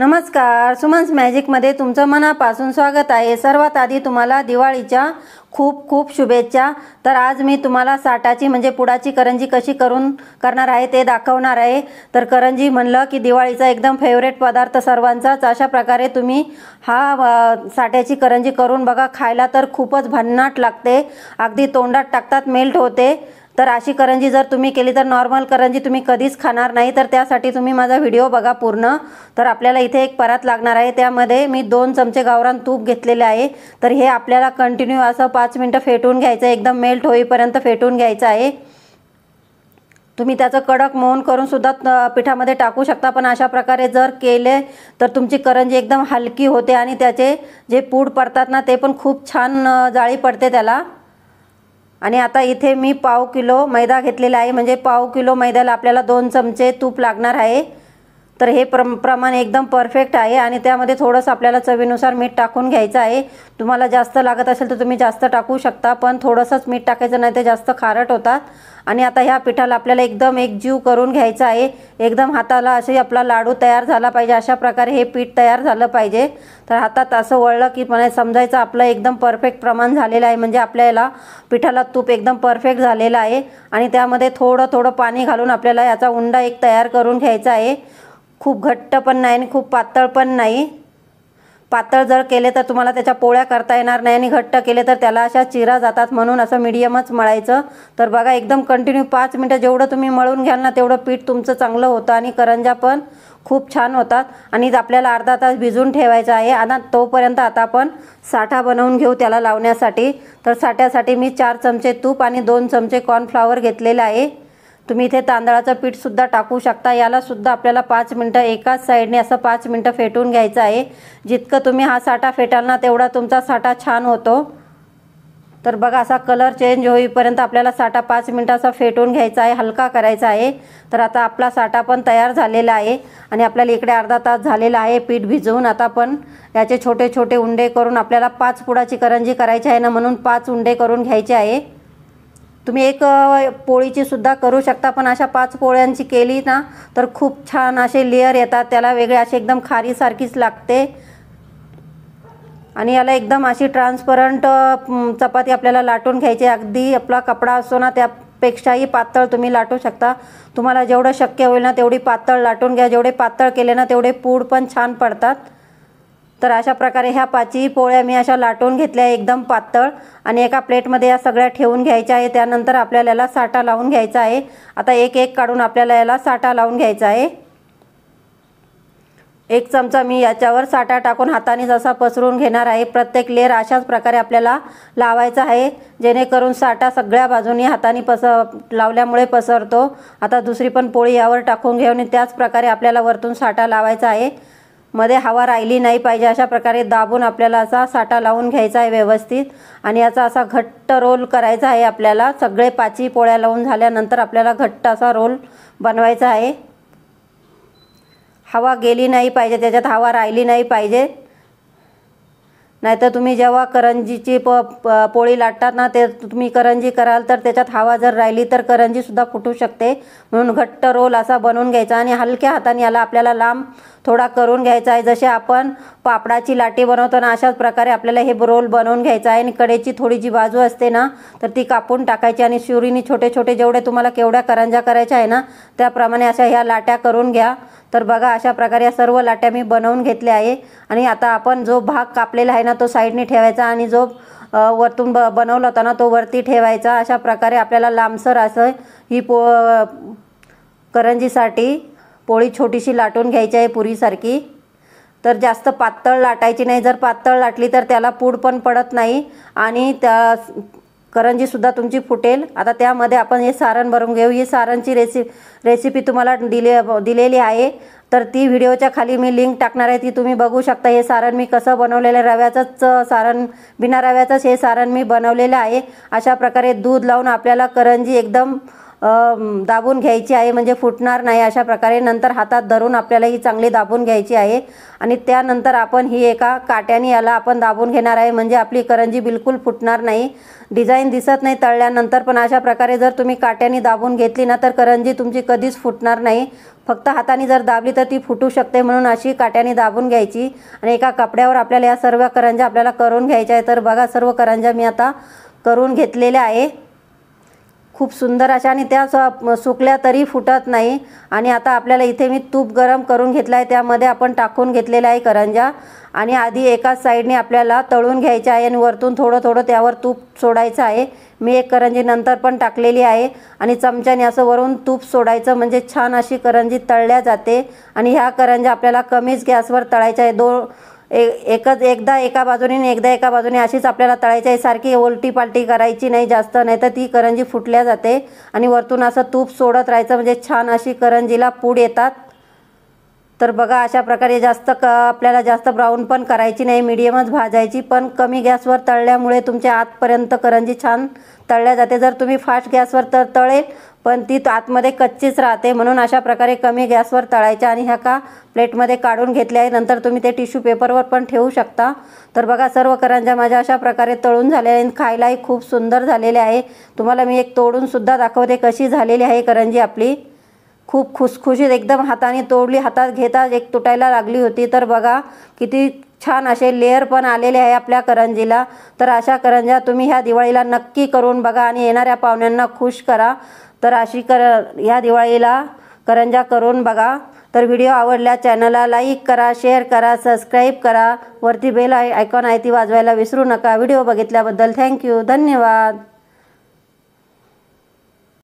नमस्कार सुमन्स मॅजिकमध्ये तुमचं मनापासून स्वागत आहे सर्वात आधी तुम्हाला दिवाळीच्या खूप खूप शुभेच्छा तर आज मी तुम्हाला साठाची म्हणजे पुडाची करंजी कशी करून करणार आहे ते दाखवणार आहे तर करंजी म्हणलं की दिवाळीचा एकदम फेवरेट पदार्थ सर्वांचाच अशा प्रकारे तुम्ही हा साठ्याची करंजी करून बघा खायला तर खूपच भन्नाट लागते अगदी तोंडात टाकतात मेल्ट होते तर अशी करंजी जर तुम्ही केली तर नॉर्मल करंजी तुम्ही कधीच खाणार नाही तर त्यासाठी तुम्ही माझा व्हिडिओ बघा पूर्ण तर आपल्याला इथे एक परात लागणार आहे त्यामध्ये मी दोन चमचे गावरान तूप घेतलेले आहे तर हे आपल्याला कंटिन्यू असं पाच मिनटं फेटून घ्यायचं आहे एकदम मेल्ट होईपर्यंत फेटून घ्यायचं आहे तुम्ही त्याचं कडक मौन करून सुद्धा पिठामध्ये टाकू शकता पण अशा प्रकारे जर केले तर तुमची करंजी एकदम हलकी होते आणि त्याचे जे पूड पडतात ना ते पण खूप छान जाळी पडते त्याला आणि आता इथे मी पाव किलो मैदा घेतलेला आहे म्हणजे पाव किलो मैद्याला आपल्याला दोन चमचे तूप लागणार आहे तर हे प्रम प्रमाण एकदम परफेक्ट आहे आणि त्यामध्ये थोडंसं आपल्याला चवीनुसार मीठ टाकून घ्यायचं आहे तुम्हाला जास्त लागत असेल तर तुम्ही जास्त टाकू शकता पण थोडंसंच मीठ टाकायचं नाही तर जास्त खारट होतात आणि आता ह्या पिठाला आपल्याला एकदम एक जीव करून घ्यायचा आहे एकदम हाताला असे आपला लाडू तयार झाला पाहिजे अशा प्रकारे हे पीठ तयार झालं पाहिजे तर हातात असं वळलं की मला समजायचं आपलं एकदम परफेक्ट प्रमाण झालेलं आहे म्हणजे आपल्याला पिठाला तूप एकदम परफेक्ट झालेलं आहे आणि त्यामध्ये थोडं थोडं पाणी घालून आपल्याला याचा उंडा एक तयार करून घ्यायचा आहे खूप घट्ट पण नाही आणि खूप पातळ पण नाही पातळ जर केले तर तुम्हाला त्याच्या पोळ्या करता येणार नाही आणि घट्ट केले तर त्याला अशा चिरा जातात म्हणून असं मिडियमच मळायचं तर बघा एकदम कंटिन्यू पाच मिनटं जेवढं तुम्ही मळून घ्याल ना तेवढं पीठ तुमचं चांगलं होतं आणि करंजा पण खूप छान होतात आणि आपल्याला अर्धा तास भिजून ठेवायचा आहे आता तोपर्यंत आता आपण साठा बनवून घेऊ त्याला लावण्यासाठी तर साठ्यासाठी मी चार चमचे तूप आणि दोन चमचे कॉर्नफ्लावर घेतलेलं आहे तुम्ही इथे तांदळाचं पीठसुद्धा टाकू शकता यालासुद्धा आपल्याला पाच मिनटं एकाच साईडने असं पाच मिनटं फेटून घ्यायचं आहे जितकं तुम्ही हा साठा फेटाल ना तेवढा तुमचा साठा छान होतो तर बघा असा कलर चेंज होईपर्यंत आपल्याला साठा पाच मिनटं असा फेटून घ्यायचा आहे हलका करायचा आहे तर आता आपला साठा पण तयार झालेला आहे आणि आपल्याला इकडे अर्धा तास झालेला आहे पीठ भिजवून आता पण याचे छोटे छोटे उंडे करून आपल्याला पाच पुडाची करंजी करायची आहे ना म्हणून पाच उंडे करून घ्यायचे आहे तुम्ही एक पोळीची सुद्धा करू शकता पण अशा पाच पोळ्यांची केली ना तर खूप छान असे लेअर येतात त्याला वेगळे असे एकदम खारीसारखीच लागते आणि याला एकदम अशी ट्रान्सपरंट चपाती आपल्याला लाटून घ्यायची अगदी आपला कपडा असतो ना त्यापेक्षाही पातळ तुम्ही लाटू शकता तुम्हाला जेवढं शक्य होईल ना तेवढी पातळ लाटून घ्या जेवढे पातळ केले ना तेवढे पूड पण छान पडतात तर अशा प्रकारे ह्या पाचही पोळ्या मी अशा लाटून घेतल्या एकदम पातळ आणि एका प्लेटमध्ये या सगळ्या ठेवून घ्यायच्या आहे त्यानंतर आपल्याला याला साठा लावून घ्यायचा आहे आता एक एक काढून आपल्याला याला साठा लावून घ्यायचा आहे एक चमचा मी याच्यावर साठा टाकून हाताने जसा पसरून घेणार आहे प्रत्येक लेअर अशाच प्रकारे आपल्याला लावायचा आहे जेणेकरून साठा सगळ्या बाजूनी हाताने पस लावल्यामुळे पसरतो आता दुसरी पण पोळी यावर टाकून घेऊन त्याच प्रकारे आपल्याला वरतून साठा लावायचा आहे मध्ये हवा राहिली नाही पाहिजे अशा प्रकारे दाबून आपल्याला असा साठा लावून घ्यायचा आहे व्यवस्थित आणि याचा असा घट्ट रोल करायचा आहे आपल्याला सगळे पाची पोळ्या लावून झाल्यानंतर आपल्याला घट्ट असा रोल बनवायचा आहे हवा गेली नाही पाहिजे त्याच्यात हवा राहिली नाही पाहिजे नाहीतर तुम्ही जेव्हा करंजीची प पोळी लाटतात ना ते तुम्ही करंजी कराल तर त्याच्यात हवा जर राहिली तर करंजीसुद्धा फुटू शकते म्हणून घट्ट रोल असा बनवून घ्यायचा आणि हलक्या हाताने याला आपल्याला लांब थोडा करून घ्यायचा आहे जसे आपण पापडाची लाटी बनवतो ना अशाच प्रकारे आपल्याला हे रोल बनवून घ्यायचा आहे आणि कडेची थोडी जी बाजू असते ना तर ती कापून टाकायची आणि शिवरीने छोटे छोटे जेवढे तुम्हाला केवढ्या करंजा करायच्या आहे ना त्याप्रमाणे अशा ह्या लाट्या करून घ्या तर बघा अशा प्रकारे या सर्व लाट्या मी बनवून घेतल्या आहे आणि आता आपण जो भाग कापलेला आहे ना तो साईडने ठेवायचा आणि जो वरतून ब बनवला होता ना तो वरती ठेवायचा अशा प्रकारे आपल्याला लांबसर असं ही पो करंजीसाठी पोळी छोटीशी लाटून घ्यायची आहे पुरीसारखी तर जास्त पातळ लाटायची नाही जर पातळ लाटली तर त्याला पूड पण पडत नाही आणि त्या करंजीसुद्धा तुमची फुटेल आता त्यामध्ये आपण हे सारण भरून घेऊ ही सारणची रेसि रेसिपी तुम्हाला दिले दिलेली आहे तर ती व्हिडिओच्या खाली मी लिंक टाकणार आहे ती तुम्ही बघू शकता हे सारण मी कसं बनवलेलं आहे रव्याचंच सारण बिना रव्याचंच हे सारण मी बनवलेलं आहे अशा प्रकारे दूध लावून आपल्याला करंजी एकदम दाबून घ्यायची आहे म्हणजे फुटणार नाही अशा प्रकारे नंतर हातात धरून आपल्याला ही चांगली दाबून घ्यायची आहे आणि त्यानंतर आपण ही एका काट्याने याला आपण दाबून घेणार आहे म्हणजे आपली करंजी बिलकुल फुटणार नाही डिझाईन दिसत नाही तळल्यानंतर पण अशा प्रकारे जर तुम्ही काट्याने दाबून घेतली ना तर करंजी तुमची कधीच फुटणार नाही फक्त हाताने जर दाबली तर ती फुटू शकते म्हणून अशी काट्याने दाबून घ्यायची आणि एका कपड्यावर आपल्याला या सर्व करंजा आपल्याला करून घ्यायच्या आहे तर बघा सर्व करंजा मी आता करून घेतलेल्या आहे खूप सुंदर अशा आणि त्या सुकल्या तरी फुटत नाही आणि आता आपल्याला इथे मी तूप गरम करून घेतला आहे त्यामध्ये आपण टाकून घेतलेला आहे करंजा आणि आधी एकाच साईडने आपल्याला तळून घ्यायचं आहे आणि वरतून थोडं थोडं त्यावर तूप सोडायचं आहे मी एक करंजी नंतर पण टाकलेली आहे आणि चमच्याने असं वरून तूप सोडायचं म्हणजे छान अशी करंजी तळल्या जाते आणि ह्या करंजा आपल्याला कमीच गॅसवर तळायच्या आहे दो एक एकच एकदा एका बाजूने एकदा एका बाजूने अशीच आपल्याला तळायची आहे सारखी ओलटी पालटी करायची नाही जास्त नाही तर ती करंजी फुटल्या जाते आणि वरतून असं तूप सोडत राहायचं म्हणजे छान अशी करंजीला पूड येतात तर बघा अशा प्रकारे जास्त क आपल्याला जास्त ब्राऊन पण करायची नाही मिडियमच भाजायची पण कमी गॅसवर तळल्यामुळे तुमच्या आतपर्यंत करंजी छान तळल्या जाते जर तुम्ही फास्ट गॅसवर तर तळेल पण ती आतमध्ये कच्चीच राहते म्हणून अशा प्रकारे कमी गॅसवर तळायच्या आणि ह्या का प्लेटमध्ये काढून घेतल्या आहे नंतर तुम्ही ते टिश्यू पेपरवर पण ठेवू शकता तर बघा सर्व करंजा माझ्या अशा प्रकारे तळून झालेल्या आहेत खायलाही खूप सुंदर झालेले आहे तुम्हाला मी एक तोडूनसुद्धा दाखवते कशी झालेली आहे करंजी आपली खूप खुसखुशीत एकदम हाताने तोडली हातात घेता एक तुटायला लागली होती तर बघा किती छान असे लेअर पण आलेले आहे आपल्या करंजीला तर अशा करंजा तुम्ही ह्या दिवाळीला नक्की करून बघा आणि येणाऱ्या पाहुण्यांना खुश करा तर अशी कर ह्या दिवाळीला करंजा करून बघा तर व्हिडिओ आवडल्या चॅनलला लाईक करा शेअर करा सबस्क्राईब करा वरती बेल आय आयकॉन आहे ती वाजवायला विसरू नका व्हिडिओ बघितल्याबद्दल थँक्यू धन्यवाद